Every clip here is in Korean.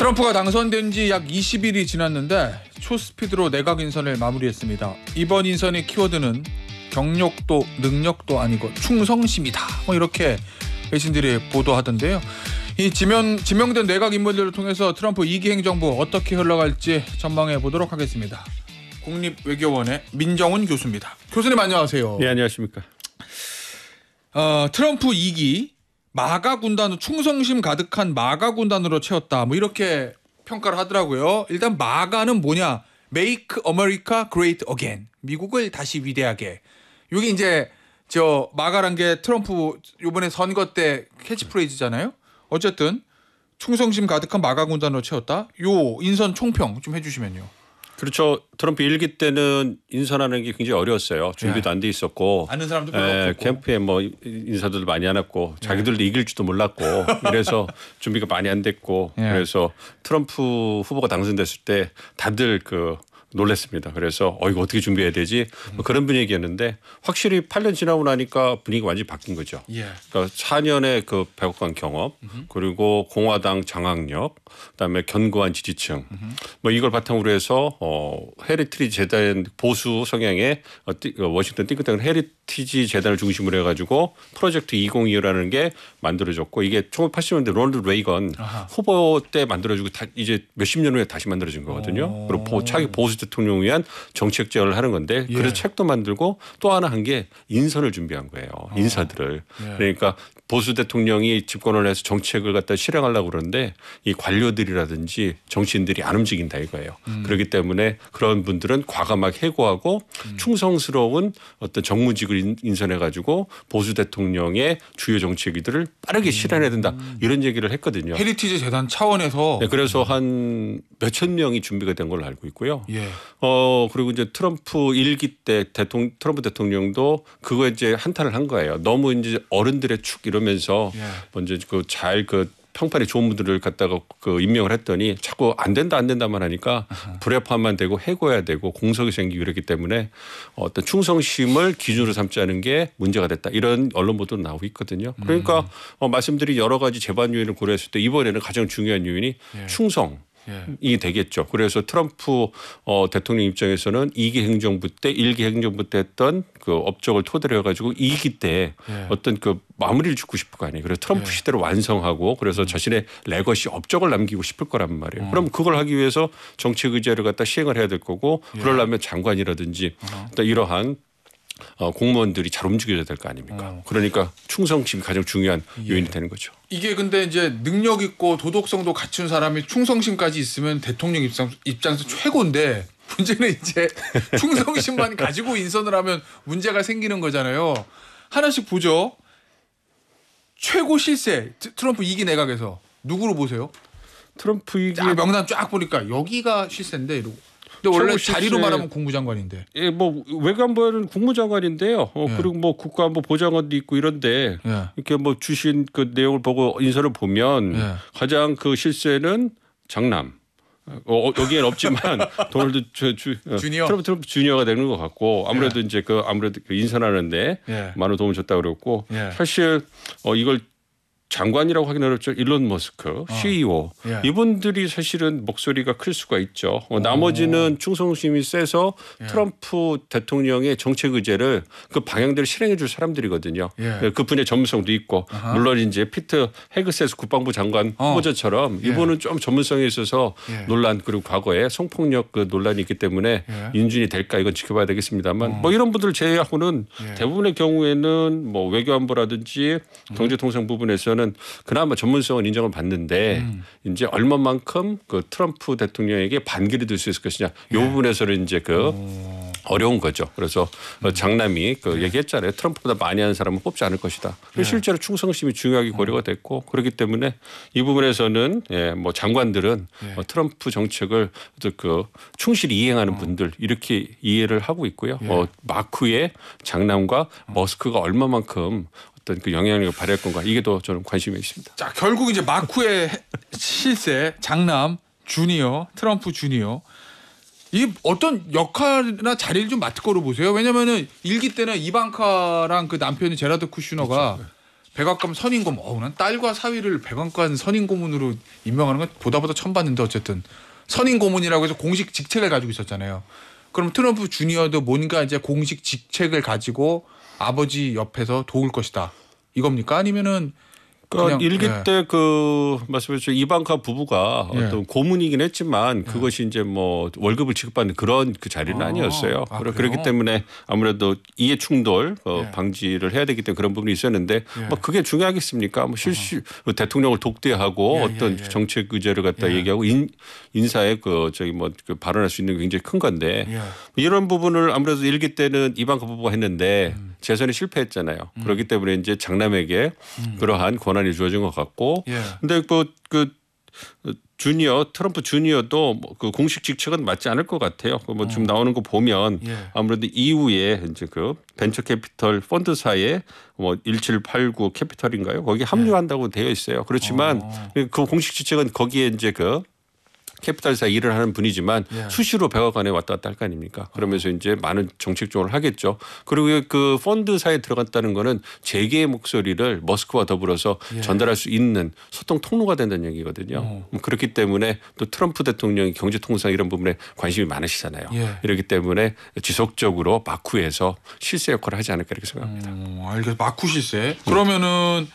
트럼프가 당선된 지 약 20일이 지났는데 초스피드로 내각 인선을 마무리했습니다. 이번 인선의 키워드는 경력도 능력도 아니고 충성심이다. 뭐 이렇게 외신들이 보도하던데요. 이 지명, 지명된 내각 인물들을 통해서 트럼프 2기 행정부 어떻게 흘러갈지 전망해 보도록 하겠습니다. 국립외교원의 민정훈 교수입니다. 교수님 안녕하세요. 네 안녕하십니까. 어, 트럼프 2기 마가 군단은 충성심 가득한 마가 군단으로 채웠다. 뭐 이렇게 평가를 하더라고요. 일단 마가는 뭐냐? Make America Great Again. 미국을 다시 위대하게. 이게 이제 저 마가란 게 트럼프 요번에 선거 때 캐치프레이즈잖아요. 어쨌든 충성심 가득한 마가 군단으로 채웠다. 요 인선 총평 좀 해주시면요. 그렇죠. 트럼프 일기 때는 인선하는 게 굉장히 어려웠어요. 준비도 네. 안돼 있었고. 아는 사람도 별로 예, 없고. 캠프에 뭐 인사들도 많이 안 왔고 네. 자기들도 이길지도 몰랐고 그래서 준비가 많이 안 됐고 네. 그래서 트럼프 후보가 당선됐을 때 다들 그 놀랐습니다. 그래서 어 이거 어떻게 준비해야 되지? 뭐 그런 분위기였는데 확실히 8년 지나고 나니까 분위기 완전히 바뀐 거죠. 예. 그러니까 4년의 그 백악관 경험 그리고 공화당 장악력 그다음에 견고한 지지층 뭐 이걸 바탕으로 해서 어 헤리티지 재단 보수 성향의 어, 띠, 어, 워싱턴 띵크탱 헤리티지 재단을 중심으로 해가지고 프로젝트 2025라는 게 만들어졌고 이게 1980년대 롤드 레이건 아하. 후보 때 만들어지고 다 이제 몇십 년 후에 다시 만들어진 거거든요. 오. 그리고 보, 차기 보수 대통령을 위한 정책 제안을 하는 건데 예. 그래서 책도 만들고 또 하나 한 게 인선을 준비한 거예요. 아. 인사들을. 아. 예. 그러니까 보수 대통령이 집권을 해서 정책을 갖다 실행하려고 그러는데 이 관료들이라든지 정치인들이 안 움직인다 이거예요. 음. 그렇기 때문에 그런 분들은 과감하게 해고하고 음. 충성스러운 어떤 정무직을 인선해 가지고 보수 대통령의 주요 정책들을 이 빠르게 음. 실현해야 된다 음. 이런 얘기를 했거든요. 헤리티지 재단 차원에서 네, 그래서 음. 한 몇천 명이 준비가 된 걸로 알고 있고요. 예. 어 그리고 이제 트럼프 일기때 대통 트럼프 대통령도 그거 이제 한탄을 한 거예요. 너무 이제 어른들의 축 이러면서 예. 먼저 뭐 그잘그 평판이 좋은 분들을 갖다가 그 임명을 했더니 자꾸 안 된다 안 된다만 하니까 불협화만 되고 해고해야 되고 공석이 생기고 이렇기 때문에 어떤 충성심을 기준으로 삼지 않은 게 문제가 됐다 이런 언론 보도도 나오고 있거든요. 그러니까 음. 어, 말씀드린 여러 가지 재반 요인을 고려했을 때 이번에는 가장 중요한 요인이 예. 충성. 예. 이 되겠죠. 그래서 트럼프 어, 대통령 입장에서는 2기 행정부 때 1기 행정부 때 했던 그 업적을 토대로 해가지고 2기 때 예. 어떤 그 마무리를 짓고 싶을 거 아니에요. 그래서 트럼프 예. 시대를 완성하고 그래서 음. 자신의 레거시 업적을 남기고 싶을 거란 말이에요. 음. 그럼 그걸 하기 위해서 정책 의제를 갖다 시행을 해야 될 거고 예. 그러려면 장관이라든지 어. 이러한 어, 공무원들이 잘 움직여야 될 거 아닙니까? 어. 그러니까 충성심이 가장 중요한 예. 요인이 되는 거죠. 이게 근데 이제 능력 있고 도덕성도 갖춘 사람이 충성심까지 있으면 대통령 입장, 입장에서 최고인데 문제는 이제 충성심만 가지고 인선을 하면 문제가 생기는 거잖아요. 하나씩 보죠. 최고 실세 트럼프 이기 내각에서 누구로 보세요? 트럼프 이기 명단 쫙 보니까 여기가 실세인데 이러고 근데 원래 자리로 말하면 국무장관인데. 예, 뭐 외관부에는 국무장관인데요. 어, 예. 그리고 뭐 국가안보 보좌관도 있고 이런데 예. 이렇게 뭐 주신 그 내용을 보고 인사를 보면 예. 가장 그 실세는 장남. 어, 어 여기엔 없지만 돈을드 주, 어, 니어 트럼프 트럼프 주니어가 되는 것 같고 아무래도 예. 이제 그 아무래도 그인사하는데 예. 많은 도움을 줬다 그랬고 예. 사실 어, 이걸 장관이라고 하긴 어렵죠. 일론 머스크, 어. CEO. 예. 이분들이 사실은 목소리가 클 수가 있죠. 어, 나머지는 충성심이 세서 예. 트럼프 대통령의 정책 의제를 그 방향대로 실행해 줄 사람들이거든요. 예. 예 그 분야 전문성도 있고 아하. 물론 이제 피트 헤그세스 국방부 장관 어. 후보자처럼 예. 이분은 좀 전문성에 있어서 예. 논란 그리고 과거에 성폭력 그 논란이 있기 때문에 인준이 될까 이건 지켜봐야 되겠습니다만 어. 뭐 이런 분들 제외하고는 대부분의 경우에는 뭐 외교안보라든지 음. 경제통상 부분에서는 보면은 그나마 전문성은 인정을 받는데 음. 이제 얼마만큼 그 트럼프 대통령에게 반기를 들 수 있을 것이냐 요 네. 부분에서는 이제 그 오. 어려운 거죠. 그래서 음. 장남이 그 네. 얘기했잖아요. 트럼프보다 많이 하는 사람은 뽑지 않을 것이다. 네. 실제로 충성심이 중요하게 고려가 됐고 그렇기 때문에 이 부분에서는 예, 뭐 장관들은 네. 뭐 트럼프 정책을 그 충실히 이행하는 어. 분들 이렇게 이해를 하고 있고요. 예. 어, 마크의 장남과 어. 머스크가 얼마만큼 어떤 그 영향력을 발휘할 건가 이게 더 저는 관심이 있습니다. 자 결국 이제 마크의 실세 장남 주니어 트럼프 주니어 이 어떤 역할이나 자리를 좀 맡을 거로 보세요. 왜냐면은 일기 때는 이방카랑 그 남편이 제라드 쿠슈너가 그렇죠. 네. 백악관 선임고문, 어우, 난 딸과 사위를 백악관 선임고문으로 임명하는 건 보다 보다 처음 봤는데 어쨌든 선임고문이라고 해서 공식 직책을 가지고 있었잖아요. 그럼 트럼프 주니어도 뭔가 이제 공식 직책을 가지고 아버지 옆에서 도울 것이다. 이겁니까? 아니면은 그러니까 일기 예. 때그 말씀해 주신 이방카 부부가 예. 어떤 고문이긴 했지만 예. 그것이 이제 뭐 월급을 지급받는 그런 그 자리는 아, 아니었어요. 아, 그러 그렇기 때문에 아무래도 이해 충돌 어, 예. 방지를 해야 되기 때문에 그런 부분이 있었는데 예. 뭐 그게 중요하겠습니까? 뭐 실시 어. 대통령을 독대하고 어떤 정책 의제를 갖다 얘기하고 인, 인사에 그 저기 뭐 그 발언할 수 있는 게 굉장히 큰 건데 이런 부분을 아무래도 일기 때는 이방카 부부가 했는데 음. 재선에 실패했잖아요. 음. 그렇기 때문에 이제 장남에게 음. 그러한 권한이 주어진 것 같고. 예. 근데 뭐그 그 주니어 트럼프 주니어도 뭐그 공식 직책은 맞지 않을 것 같아요. 그 뭐 지금 어. 나오는 거 보면 예. 아무래도 이후에 이제 그 벤처 캐피털 펀드사에뭐1789 캐피털인가요? 거기 합류한다고 예. 되어 있어요. 그렇지만 어. 그 공식 직책은 거기에 이제 그 캐피탈사 일을 하는 분이지만 예. 수시로 백악관에 왔다 갔다 할 거 아닙니까? 그러면서 어. 이제 많은 정책 조언을 하겠죠. 그리고 그 펀드사에 들어갔다는 거는 재계의 목소리를 머스크와 더불어서 예. 전달할 수 있는 소통 통로가 된다는 얘기거든요. 어. 음, 그렇기 때문에 또 트럼프 대통령이 경제 통상 이런 부분에 관심이 많으시잖아요. 예. 이렇기 때문에 지속적으로 마쿠에서 실세 역할을 하지 않을까 이렇게 생각합니다. 음, 알겠 마쿠 실세. 그러면 그러은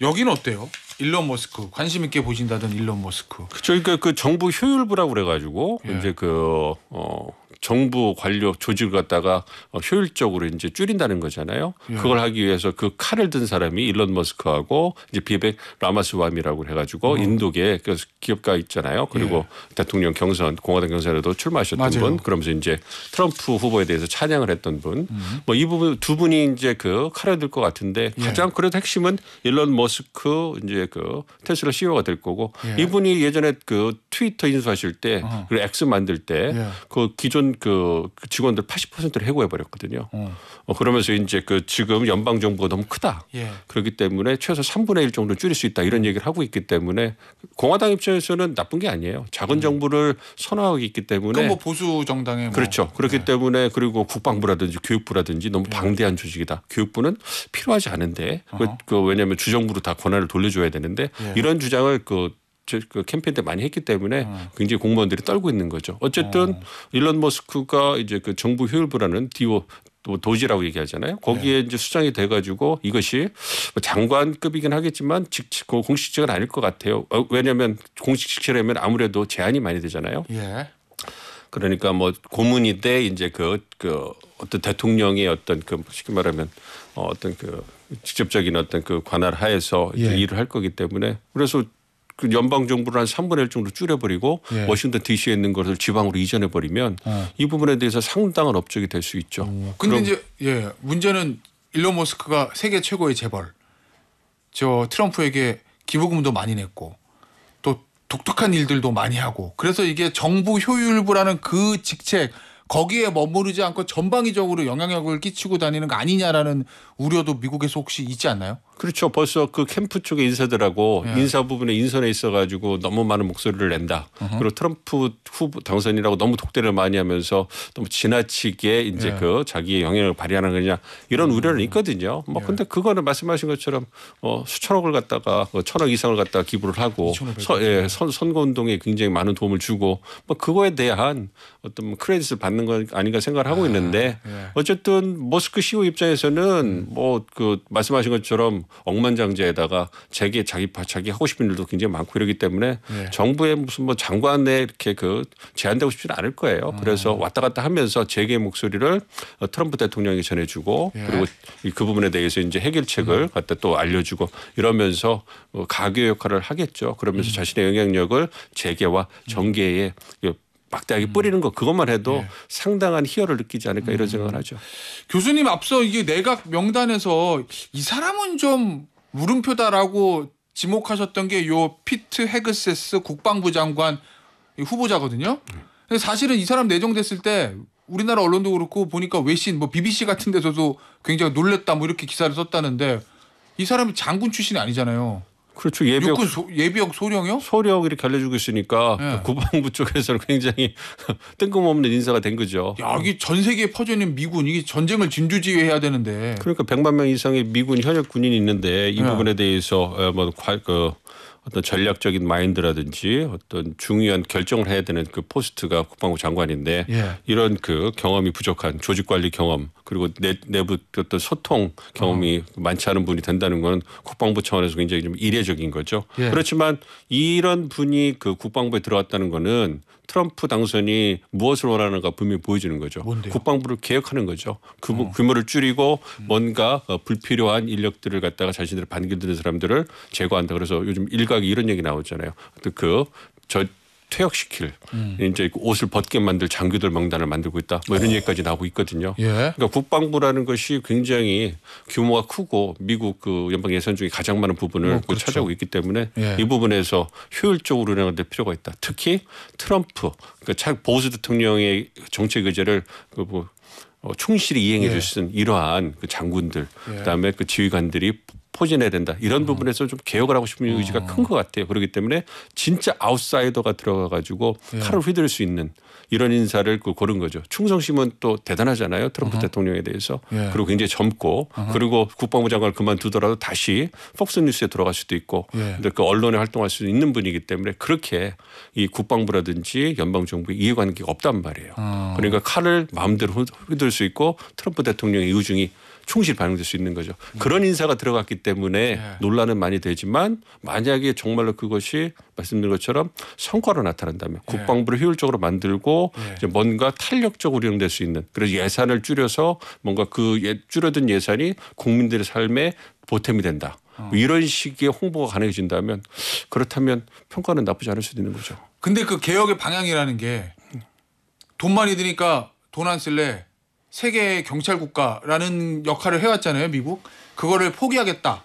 여기는 어때요? 일론 머스크 관심 있게 보신다던 일론 머스크. 그쵸. 그러니까 그 정부 효율부라고 그래가지고 예. 이제 그 어. 정부 관료 조직을 갖다가 어, 효율적으로 이제 줄인다는 거잖아요. 예. 그걸 하기 위해서 그 칼을 든 사람이 일론 머스크하고 이제 비백 라마스와미라고 해가지고 어. 인도계 그 기업가 있잖아요. 그리고 예. 대통령 경선 공화당 경선에도 출마하셨던 맞아요. 분, 그러면서 이제 트럼프 후보에 대해서 찬양을 했던 분, 음. 뭐이 부분 두 분이 이제 그 칼을 들 것 같은데 예. 가장 그래도 핵심은 일론 머스크 이제 이제 그 테슬라 CEO가 될 거고 예. 이분이 예전에 그 트위터 인수하실 때 어. 그리고 엑스 만들 때그 예. 그 기존 그, 그 직원들 80%를 해고해 버렸거든요. 어. 어. 그러면서 이제 그 지금 연방 정부가 너무 크다. 예. 그렇기 때문에 최소 3분의 1 정도 줄일 수 있다 이런 얘기를 하고 있기 때문에 공화당 입장에서는 나쁜 게 아니에요. 작은 음. 정부를 선호하고 있기 때문에 뭐 보수 정당의 뭐. 그렇죠. 그렇기 네. 때문에 그리고 국방부라든지 교육부라든지 너무 예. 방대한 조직이다. 교육부는 필요하지 않은데 그, 그 왜냐하면 주정부로 다 권한을 돌려줘야 되는데 예. 이런 주장을 그, 그 캠페인 때 많이 했기 때문에 음. 굉장히 공무원들이 떨고 있는 거죠. 어쨌든 음. 일론 머스크가 이제 그 정부 효율부라는 디오 도지라고 얘기하잖아요. 거기에 네. 이제 수장이 돼가지고 이것이 뭐 장관급이긴 하겠지만 직직 그 공식직은 아닐 것 같아요. 어, 왜냐하면 공식직이라면 아무래도 제한이 많이 되잖아요. 예. 그러니까 뭐 고문이 돼 이제 그, 그 어떤 대통령의 어떤 그 쉽게 말하면 어, 어떤 그 직접적인 어떤 그 관할 하에서 예. 일을 할 거기 때문에 그래서 그 연방 정부를 한 3분의 1 정도 줄여버리고 예. 워싱턴 D.C.에 있는 것을 지방으로 이전해 버리면 아. 이 부분에 대해서 상당한 업적이 될 수 있죠. 음. 근데 이제 예 문제는 일론 머스크가 세계 최고의 재벌 저 트럼프에게 기부금도 많이 냈고 또 독특한 일들도 많이 하고 그래서 이게 정부 효율부라는 그 직책 거기에 머무르지 않고 전방위적으로 영향력을 끼치고 다니는 거 아니냐라는 우려도 미국에서 혹시 있지 않나요? 그렇죠. 벌써 그 캠프 쪽에 인사들하고 예. 인사 부분에 인선에 있어가지고 너무 많은 목소리를 낸다. 어허. 그리고 트럼프 후보 당선이라고 너무 독대를 많이 하면서 너무 지나치게 이제 예. 그 자기의 영향을 발휘하는 거냐 이런 음. 우려는 있거든요. 뭐 예. 근데 그거는 말씀하신 것처럼 어, 수천억을 갖다가 그 천억 이상을 갖다가 기부를 하고 서, 예, 선, 거 운동에 굉장히 많은 도움을 주고 뭐 그거에 대한 어떤 크레딧을 받는 건 아닌가 생각을 하고 아, 있는데 예. 어쨌든 머스크 CEO 입장에서는 음. 뭐그 말씀하신 것처럼 억만장자에다가 재계 자기 자기 하고 싶은 일도 굉장히 많고 이러기 때문에 네. 예. 정부의 무슨 뭐 장관에 이렇게 그 제한되고 싶지는 않을 거예요. 아. 그래서 아. 왔다 갔다 하면서 재계 목소리를 트럼프 대통령이 전해주고 예. 그리고 그 부분에 대해서 이제 해결책을 음. 갖다 또 알려주고 이러면서 뭐 가교 역할을 하겠죠. 그러면서 음. 자신의 영향력을 재계와 정계에 음. 그 막대하게 음. 뿌리는 거 그것만 해도 예. 상당한 희열을 느끼지 않을까 이런 음. 생각을 하죠. 교수님 앞서 이게 내각 명단에서 이 사람은 좀 물음표다라고 지목하셨던 게 요 피트 헤그세스 국방부 장관 후보자거든요. 근데 사실은 이 사람 내정됐을 때 우리나라 언론도 그렇고 보니까 외신 뭐 BBC 같은 데서도 굉장히 놀랬다 뭐 이렇게 기사를 썼다는데 이 사람이 장군 출신이 아니잖아요. 그렇죠. 예비역 육군 소, 예비역 소령이요? 소령 이렇게 알려주고 있으니까 네. 국방부 쪽에서는 굉장히 뜬금없는 인사가 된 거죠. 야, 이게 전 세계에 퍼져 있는 미군 이게 전쟁을 진주지휘해야 되는데. 그러니까 100만 명 이상의 미군 현역 군인이 있는데 이 네. 부분에 대해서 어, 뭐 그, 어떤 전략적인 마인드라든지 어떤 중요한 결정을 해야 되는 그 포스트가 국방부 장관인데 예. 이런 그 경험이 부족한 조직 관리 경험 그리고 내, 내부 어떤 소통 경험이 어. 많지 않은 분이 된다는 건 국방부 차원에서 굉장히 좀 이례적인 거죠. 예. 그렇지만 이런 분이 그 국방부에 들어왔다는 거는 트럼프 당선이 무엇을 원하는가 분명히 보여주는 거죠. 뭔데요? 국방부를 개혁하는 거죠. 규모, 그 어. 규모를 줄이고 음. 뭔가 어, 불필요한 인력들을 갖다가 자신들을 반기드는 사람들을 제거한다. 그래서 요즘 일각이 이런 얘기 나오잖아요. 그저 퇴역시킬 음. 이제 그 옷을 벗게 만들 장교들 명단을 만들고 있다. 뭐 이런 오. 어. 얘기까지 나오고 있거든요. 예. 그러니까 국방부라는 것이 굉장히 규모가 크고 미국 그 연방 예산 중에 가장 많은 부분을 뭐, 그렇죠. 차지하고 있기 때문에 예. 이 부분에서 효율적으로 운영될 필요가 있다. 특히 트럼프 그러니까 보수 대통령의 정책 의제를 그뭐 어, 충실히 이행해 예. 주신 이러한 그 장군들 예. 그다음에 그 지휘관들이 포진해야 된다. 이런 음. 부분에서 좀 개혁을 하고 싶은 어. 의지가 큰 것 같아요. 그렇기 때문에 진짜 아웃사이더가 들어가 가지고 예. 칼을 휘둘 수 있는 이런 인사를 고른 거죠. 충성심은 또 대단하잖아요. 트럼프 uh-huh. 대통령에 대해서. 예. 그리고 굉장히 젊고 uh-huh. 그리고 국방부 장관을 그만두더라도 다시 폭스 뉴스에 들어갈 수도 있고 예. 그 언론에 활동할 수 있는 분이기 때문에 그렇게 이 국방부라든지 연방 정부의 이해관계가 없단 말이에요. 어. 그러니까 칼을 마음대로 휘둘 수 있고 트럼프 대통령의 의중이 충실히 반영될 수 있는 거죠. 음. 그런 인사가 들어갔기 때문에 예. 논란은 많이 되지만 만약에 정말로 그것이 말씀드린 것처럼 성과로 나타난다면 예. 국방부를 효율적으로 만들고 예. 뭔가 탄력적으로 운영될 수 있는 그런 예산을 줄여서 뭔가 그 줄어든 예산이 국민들의 삶에 보탬이 된다. 어. 뭐 이런 식의 홍보가 가능해진다면 그렇다면 평가는 나쁘지 않을 수도 있는 거죠. 근데 그 개혁의 방향이라는 게 돈 많이 드니까 돈 안 쓸래 세계 경찰 국가라는 역할을 해왔잖아요 미국 그거를 포기하겠다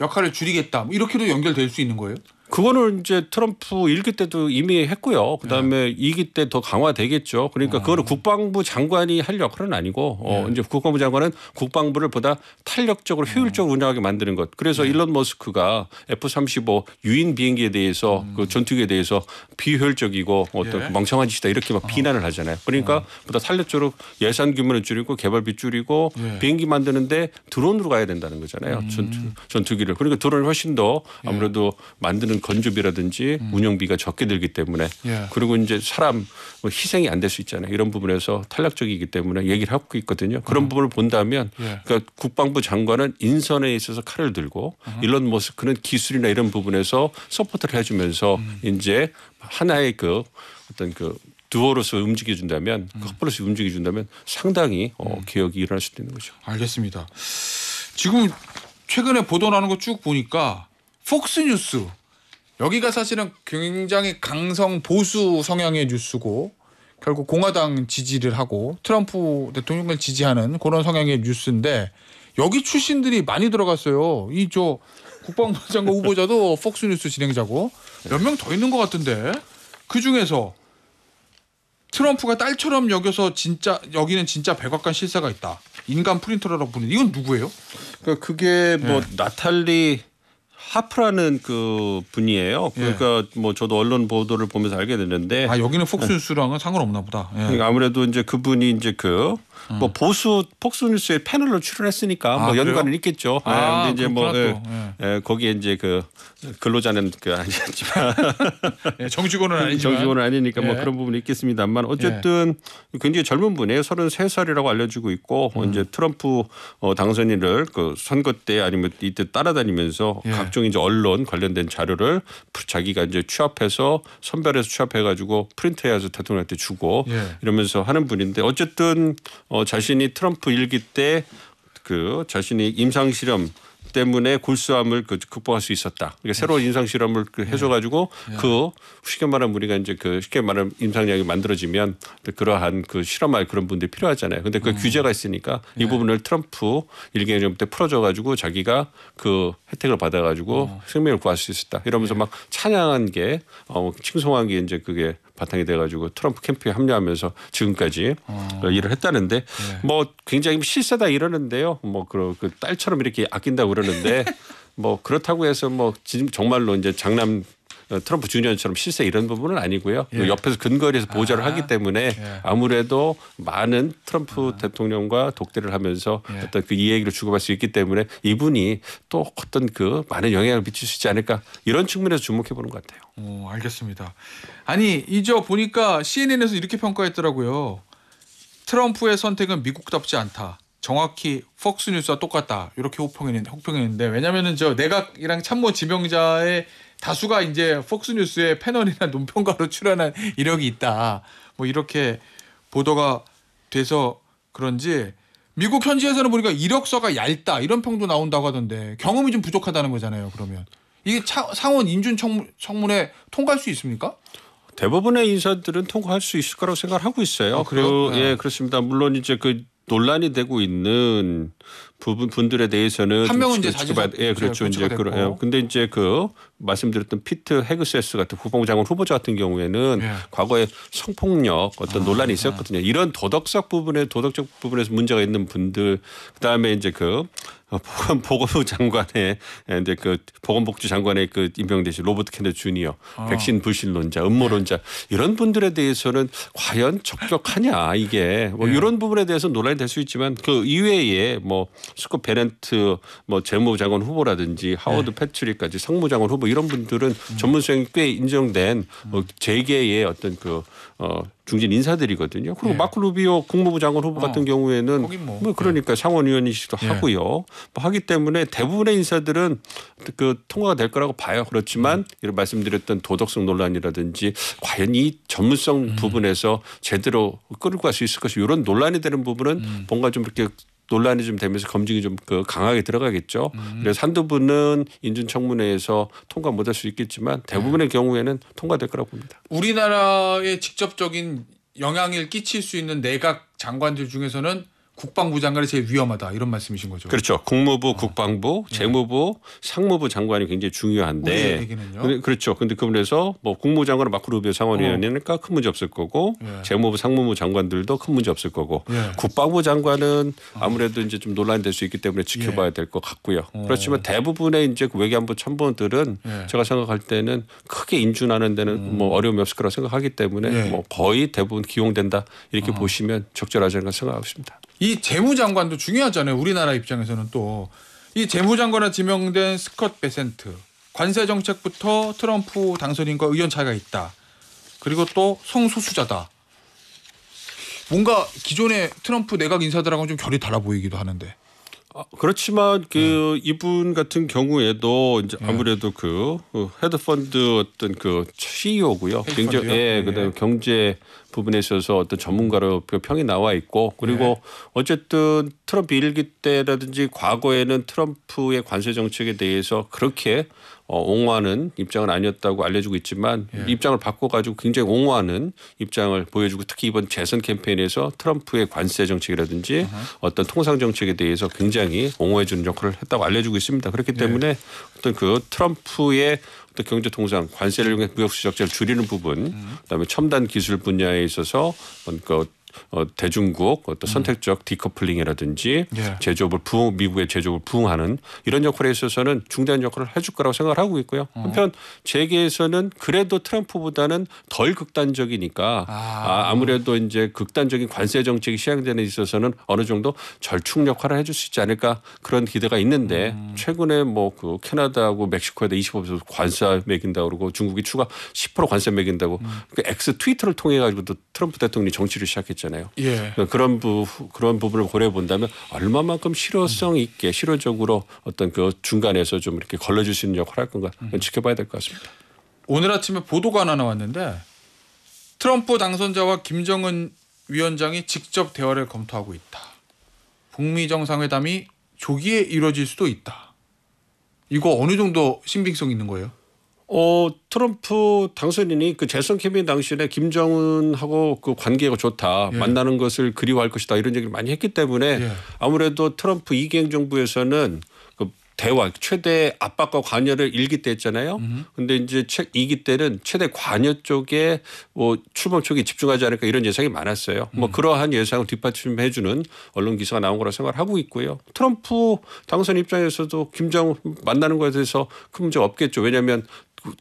역할을 줄이겠다 뭐 이렇게도 연결될 수 있는 거예요? 그거는 이제 트럼프 일기 때도 이미 했고요. 그다음에 이 2기 때 더 강화되겠죠. 그러니까 어. 그거를 네. 국방부 장관이 할 역할은 아니고 어, 네. 이제 국방부 장관은 국방부를 보다 탄력적으로 효율적으로 운영하게 만드는 것. 그래서 네. 일론 머스크가 F-35 유인 비행기에 대해서 음. 그 전투기에 대해서 비효율적이고 어떤 예. 멍청한 짓이다 이렇게 막 어. 비난을 하잖아요. 그러니까 보다 탄력적으로 예산 규모를 줄이고 개발비 줄이고 예. 비행기 만드는데 드론으로 가야 된다는 거잖아요. 음. 전투, 전투기를. 그러니까 드론이 훨씬 더 예. 아무래도 예. 만드는 건조비라든지 음. 운영비가 적게 들기 때문에 예. 그리고 이제 사람 뭐 희생이 안 될 수 있잖아요. 이런 부분에서 탄력적이기 때문에 얘기를 하고 있거든요. 그런 음. 부분을 본다면 예. 그러니까 국방부 장관은 인선에 있어서 칼을 들고 음. 일론 머스크는 기술이나 이런 부분에서 서포트를 해주면서 음. 이제 하나의 그 어떤 그 두어로서 움직여준다면 커플로서 음. 그 움직여준다면 상당히 어, 음. 개혁이 일어날 수도 있는 거죠. 알겠습니다. 지금 최근에 보도 나는 거 쭉 보니까 폭스뉴스 여기가 사실은 굉장히 강성 보수 성향의 뉴스고 결국 공화당 지지를 하고 트럼프 대통령을 지지하는 그런 성향의 뉴스인데 여기 출신들이 많이 들어갔어요. 이 저 국방부 장관 후보자도 폭스뉴스 진행자고 몇 명 더 있는 것 같은데 그 중에서 트럼프가 딸처럼 여겨서 진짜 여기는 진짜 백악관 실세가 있다. 인간 프린터라고 부르는 이건 누구예요? 그러니까 그게 뭐 네. 나탈리 하프라는 그 분이에요. 예. 그러니까 예. 뭐 저도 언론 보도를 보면서 알게 됐는데 아 여기는 폭스 뉴스랑은 상관없나 보다. 예. 그러니까 아무래도 이제 그분이 이제 그 음. 뭐 보수 폭스뉴스의 패널로 출연했으니까 뭐 아, 뭐 연관은 있겠죠. 아, 네, 근데 이제 뭐 예, 예, 예, 거기에 이제 그 근로자는 그 아니지만 예, 정직원은 아니지만 정직원은 아니니까 뭐 예. 그런 부분이 있겠습니다만 어쨌든 굉장히 젊은 분이에요. 33살이라고 알려지고 있고 뭐 음. 이제 트럼프 어, 당선인을 그 선거 때 아니면 이때 따라다니면서 각종 이제 언론 관련된 자료를 자기가 이제 취합해서 선별해서 취합해 가지고 프린트해서 대통령한테 주고 이러면서 하는 분인데 어쨌든 어, 어, 자신이 트럼프 일기 때 그 자신이 임상 실험 때문에 골수암을 그 극복할 수 있었다. 그러니까 네. 새로운 임상 실험을 그 해줘가지고 네. 네. 그 쉽게 말하면 우리가 이제 그 쉽게 말하면 임상약이 만들어지면 그러한 그 실험할 그런 분들이 필요하잖아요. 근데 그 음. 규제가 있으니까 이 부분을 트럼프 일개념 때 풀어줘가지고 자기가 그 혜택을 받아가지고 어. 생명을 구할 수 있었다. 이러면서 막 찬양한 게 어, 칭송한 게 이제 그게 바탕이 돼가지고 트럼프 캠프에 합류하면서 지금까지 어. 일을 했다는데 네. 뭐 굉장히 실세다 이러는데요. 뭐 그런 그 딸처럼 이렇게 아낀다 고 그러는데 뭐 그렇다고 해서 뭐 지금 정말로 이제 장남 어, 트럼프 주니어처럼 실세 이런 부분은 아니고요. 예. 옆에서 근거리에서 보좌를 아, 하기 때문에 예. 아무래도 많은 트럼프 아. 대통령과 독대를 하면서 예. 어떤 그 이야기를 주고받을 수 있기 때문에 이분이 또 어떤 그 많은 영향을 미칠 수 있지 않을까 이런 측면에서 주목해 보는 것 같아요. 오, 알겠습니다. 아니 이저 보니까 CNN에서 이렇게 평가했더라고요. 트럼프의 선택은 미국답지 않다. 정확히 폭스뉴스와 똑같다 이렇게 혹평했는데, 혹평했는데 왜냐면은 저 내각이랑 참모 지명자의 다수가 이제 폭스뉴스의 패널이나 논평가로 출연한 이력이 있다. 뭐 이렇게 보도가 돼서 그런지 미국 현지에서는 보니까 이력서가 얇다 이런 평도 나온다고 하던데 경험이 좀 부족하다는 거잖아요. 그러면 이게 차, 상원 인준 청문회 통과할 수 있습니까? 대부분의 인사들은 통과할 수 있을 거라고 생각하고 있어요. 아, 그래요? 그, 예, 네. 예, 그렇습니다. 물론 이제 그 논란이 되고 있는 부분 분들에 대해서는 한 명은 이제 자지 예, 그렇죠. 이제 그 예. 근데 이제 그 말씀드렸던 피트 헤그세스 같은 국방 장관 후보자 같은 경우에는 예. 과거에 성폭력 어떤 아, 논란이 예. 있었거든요. 네. 이런 도덕적 부분에 도덕적 부분에서 문제가 있는 분들 그다음에 이제 그 어, 보건 보건부 장관의 예, 이제 그 보건복지 장관의 그 임명되신 로버트 케네디 주니어 아. 백신 불신론자, 음모론자 네. 이런 분들에 대해서는 과연 적격하냐 이게 뭐 네. 이런 부분에 대해서 논란이 될 수 있지만 그 이외에 뭐스코베넨트뭐 재무장관 후보라든지 하워드 네. 패트리까지 상무장관 후보 이런 분들은 음. 전문 성이꽤 인정된 뭐 재계의 어떤 그어 중진 인사들이거든요. 그리고 예. 마크 루비오 국무부 장관 후보 어. 같은 경우에는 뭐. 뭐, 그러니까 예. 상원의원이시도 기 예. 하고요. 뭐 하기 때문에 대부분의 인사들은 그 통과가 될 거라고 봐요. 그렇지만 음. 이런 말씀드렸던 도덕성 논란이라든지 과연 이 전문성 음. 부분에서 제대로 끌고 갈 수 있을 것이 이런 논란이 되는 부분은 음. 뭔가 좀 이렇게 논란이 좀 되면서 검증이 좀 그 강하게 들어가겠죠. 음. 그래서 한두 분은 인준청문회에서 통과 못 할 수 있겠지만 네. 대부분의 네. 경우에는 통과될 거라고 봅니다. 우리나라에 직접적인 영향을 끼칠 수 있는 내각 장관들 중에서는 국방부 장관이 제일 위험하다 이런 말씀이신 거죠. 그렇죠. 국무부, 아. 국방부, 네. 재무부, 네. 상무부 장관이 굉장히 중요한데. 근데 그렇죠. 근데 그분에서 뭐 국무장관은 마크 루비오 상원의원이니까 어. 큰 문제 없을 거고 예. 재무부, 상무부 장관들도 큰 문제 없을 거고 예. 국방부 장관은 아. 아무래도 이제 좀 논란이 될 수 있기 때문에 지켜봐야 예. 될것 같고요. 어. 그렇지만 대부분의 이제 그 외교안보 참모들은 예. 제가 생각할 때는 크게 인준하는 데는 음. 뭐 어려움이 없을 거라 생각하기 때문에 예. 뭐 거의 대부분 기용된다 이렇게 아 보시면 적절하지 않을까 생각하고 있습니다. 이 재무장관도 중요하잖아요. 우리나라 입장에서는 또 이 재무장관에 지명된 스컷 베센트 관세 정책부터 트럼프 당선인과 의견 차이가 있다. 그리고 또 성소수자다. 뭔가 기존의 트럼프 내각 인사들하고는 좀 결이 달라 보이기도 하는데. 아, 그렇지만 그 네. 이분 같은 경우에도 이제 네. 아무래도 그, 그 그 e 예, 네. 그 헤드펀드 어떤 그 CEO고요. 헤드펀 예, 그다음 경제 부분에 있어서 어떤 전문가로 그 평이 나와 있고 그리고 네. 어쨌든 트럼프 일기 때라든지 과거에는 트럼프의 관세 정책에 대해서 그렇게 어, 옹호하는 입장은 아니었다고 알려주고 있지만 예. 입장을 바꿔가지고 굉장히 옹호하는 입장을 보여주고 특히 이번 재선 캠페인에서 트럼프의 관세 정책이라든지 uh-huh. 어떤 통상 정책에 대해서 굉장히 옹호해주는 역할을 했다고 알려주고 있습니다. 그렇기 예. 때문에 예. 어떤 그 트럼프의 또 경제 통상 관세를 이용해 무역 수적자를 줄이는 부분, 그다음에 첨단 기술 분야에 있어서 그 어, 대중국 어떤 음. 선택적 디커플링이라든지 예. 제조업을 부흥 미국의 제조업을 부흥하는 이런 역할에 있어서는 중대한 역할을 해줄 거라고 생각을 하고 있고요. 음. 한편 재계에서는 그래도 트럼프보다는 덜 극단적이니까 아. 아, 무래도 이제 극단적인 관세 정책이 시행되는 데 있어서는 어느 정도 절충 역할을 해줄 수 있지 않을까 그런 기대가 있는데 음. 최근에 뭐그 캐나다하고 멕시코에다 25% 관세 매긴다 그러고 중국이 추가 10% 관세 매긴다고 음. 그 엑스 트위터를 통해 가지고도 트럼프 대통령이 정치를 시작했죠. 있잖아요. 예. 그러니까 그런 부 그런 부분을 고려해 본다면 얼마만큼 실효성 있게 실효적으로 어떤 그 중간에서 좀 이렇게 걸러줄 수 있는 역할을 할 건가 지켜봐야 될 것 같습니다. 오늘 아침에 보도가 하나 나왔는데 트럼프 당선자와 김정은 위원장이 직접 대화를 검토하고 있다. 북미 정상회담이 조기에 이루어질 수도 있다. 이거 어느 정도 신빙성 있는 거예요? 어, 트럼프 당선인이 그 재선 캠페인 당시에 김정은하고 그 관계가 좋다. 예. 만나는 것을 그리워할 것이다. 이런 얘기를 많이 했기 때문에 예. 아무래도 트럼프 이기행 정부에서는 그 대화 최대 압박과 관여를 일기 때 했잖아요. 음. 근데 이제 이기 때는 최대 관여 쪽에 뭐 출범 쪽에 집중하지 않을까 이런 예상이 많았어요. 뭐 음. 그러한 예상을 뒷받침해 주는 언론 기사가 나온 거라 생각을 하고 있고요. 트럼프 당선 입장에서도 김정은 만나는 거에 대해서 큰 문제 없겠죠. 왜냐하면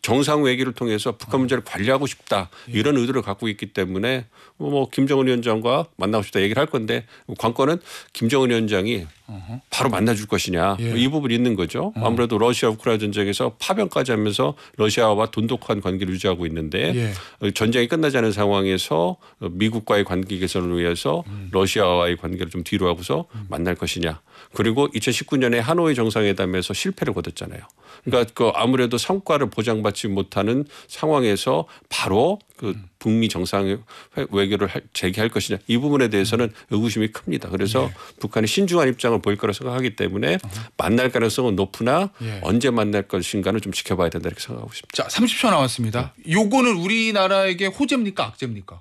정상 외교를 통해서 북한 문제를 네. 관리하고 싶다 예. 이런 의도를 갖고 있기 때문에 뭐, 뭐 김정은 위원장과 만나고 싶다 얘기를 할 건데 관건은 김정은 위원장이 Uh-huh. 바로 만나줄 것이냐 예. 이 부분이 있는 거죠. 음. 아무래도 러시아 우크라이나 전쟁에서 파병까지 하면서 러시아와 돈독한 관계를 유지하고 있는데 예. 어, 전쟁이 끝나지 않은 상황에서 어, 미국과의 관계 개선을 위해서 음. 러시아와의 관계를 좀 뒤로 하고서 음. 만날 것이냐 그리고 2019년에 하노이 정상회담에서 실패를 거뒀잖아요. 그러니까 그 아무래도 성과를 보장받지 못하는 상황에서 바로 그 음. 북미 정상 외교를 재개할 것이냐 이 부분에 대해서는 음. 의구심이 큽니다. 그래서 예. 북한이 신중한 입장을 보일 거라 생각하기 때문에 어. 만날 가능성은 높으나 예. 언제 만날 것인가는 좀 지켜봐야 된다 이렇게 생각하고 싶습니다. 자, 30초 남았습니다. 네. 요거는 우리나라에게 호재입니까 악재입니까?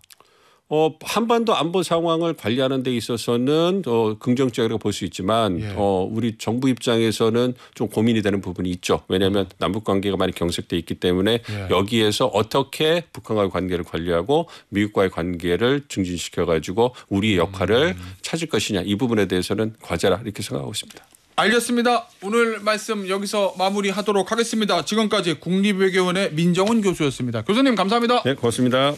어, 한반도 안보 상황을 관리하는 데 있어서는 어, 긍정적이라고 볼수 있지만 예. 어, 우리 정부 입장에서는 좀 고민이 되는 부분이 있죠. 왜냐하면 남북 관계가 많이 경색돼 있기 때문에 예. 여기에서 어떻게 북한과의 관계를 관리하고 미국과의 관계를 증진시켜 가지고 우리의 음. 역할을 음. 찾을 것이냐 이 부분에 대해서는 과제라 이렇게 생각하고 있습니다. 알겠습니다. 오늘 말씀 여기서 마무리하도록 하겠습니다. 지금까지 국립외교원의 민정훈 교수였습니다. 교수님 감사합니다. 네, 고맙습니다.